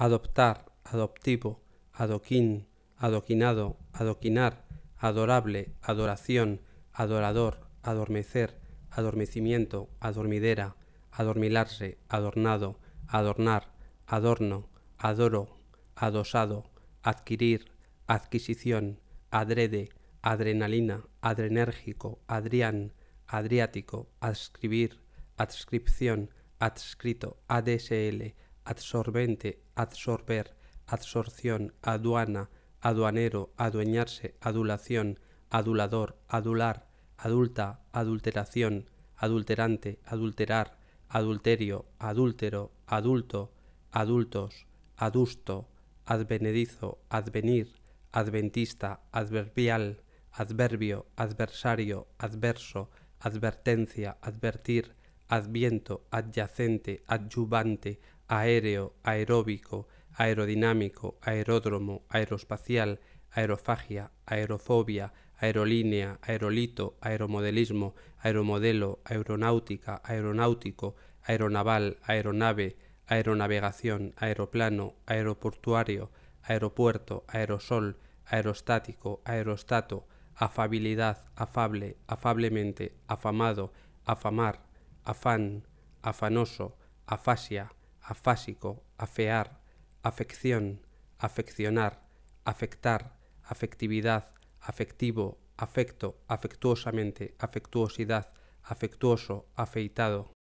adoptar, adoptivo, adoquín, adoquinado, adoquinar, adorable, adoración, adorador, adormecer, adormecimiento, adormidera, adormilarse, adornado, adornar, adorno, adoro, adosado, adquirir, adquisición, adrede, adrenalina, adrenérgico, adrián, adriático, adscribir, adscripción, adscrito, ADSL, absorbente, absorber, absorción, aduana, aduanero, adueñarse, adulación, adulador, adular, adulta, adulteración, adulterante, adulterar, adulterio, adúltero, adulto, adultos, adusto, advenedizo, advenir, adventista, adverbial, adverbio, adversario, adverso, advertencia, advertir, adviento, adyacente, adyuvante, aéreo, aeróbico, aerodinámico, aeródromo, aeroespacial, aerofagia, aerofobia, aerolínea, aerolito, aeromodelismo, aeromodelo, aeronáutica, aeronáutico, aeronaval, aeronave, aeronavegación, aeroplano, aeroportuario, aeropuerto, aerosol, aerostático, aerostato, afabilidad, afable, afablemente, afamado, afamar, afán, afanoso, afasia, afásico, afear, afección, afeccionar, afectar, afectividad, afectivo, afecto, afectuosamente, afectuosidad, afectuoso, afeitado.